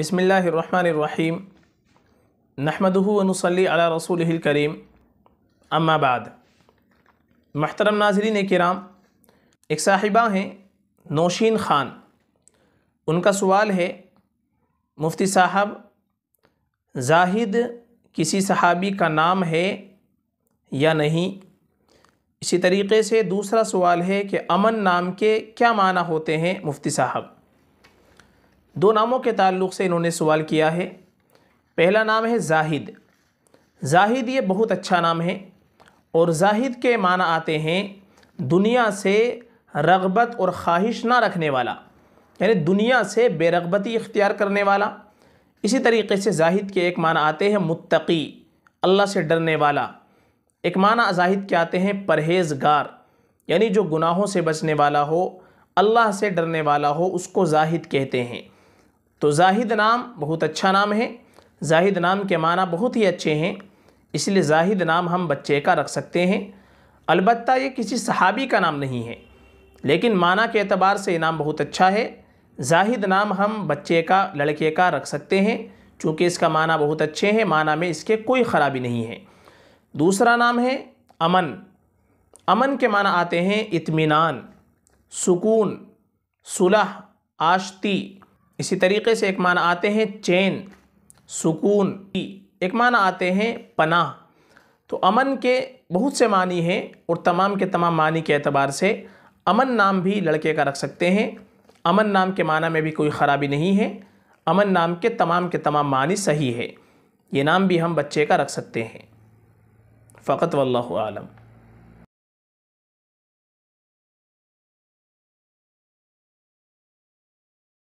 बिसमीम नहमदूनसली अला रसूल करीम अम्माबाद महतरम नाजरीन कराम एक साहिबा हैं नौशीन ख़ान उनका सवाल है मुफ्ती साहब जाहिद किसी सहाबी का नाम है या नहीं इसी तरीके से दूसरा सवाल है कि अमन नाम के क्या माना होते हैं मुफ्ती साहब दो नामों के ताल्लुक से इन्होंने सवाल किया है पहला नाम है जाहिद जाहिद ये बहुत अच्छा नाम है और जाहिद के माना आते हैं दुनिया से रगबत और ख्वाहिश ना रखने वाला यानी दुनिया से बेरगबती इख्तियार करने वाला इसी तरीके से जाहिद के एक माना आते हैं मुत्तकी अल्लाह से डरने वाला एक माना जाहिद के आते हैं परहेज़गार यानी जो गुनाहों से बचने वाला हो अल्लाह से डरने वाला हो उसको जाहिद कहते हैं तो जाहिद नाम बहुत अच्छा नाम है जाहिद नाम के माना बहुत ही अच्छे हैं इसलिए जाहिद नाम हम बच्चे का रख सकते हैं अलबत् ये किसी सहाबी का नाम नहीं है लेकिन माना के अतबार से नाम बहुत अच्छा है जाहिद नाम हम बच्चे का लड़के का रख सकते हैं चूँकि इसका माना बहुत अच्छे हैं माना में इसके कोई ख़राबी नहीं है दूसरा नाम है अमन अमन के माना आते हैं इतमान सुकून सुलह आशती इसी तरीके से एक माना आते हैं चैन सुकून की एक माना आते हैं पनाह तो अमन के बहुत से मानी हैं और तमाम के तमाम मानी के अतबार से अमन नाम भी लड़के का रख सकते हैं अमन नाम के माना में भी कोई ख़राबी नहीं है अमन नाम के तमाम के तमाम मानी सही है ये नाम भी हम बच्चे का रख सकते हैं फ़कत वल्लम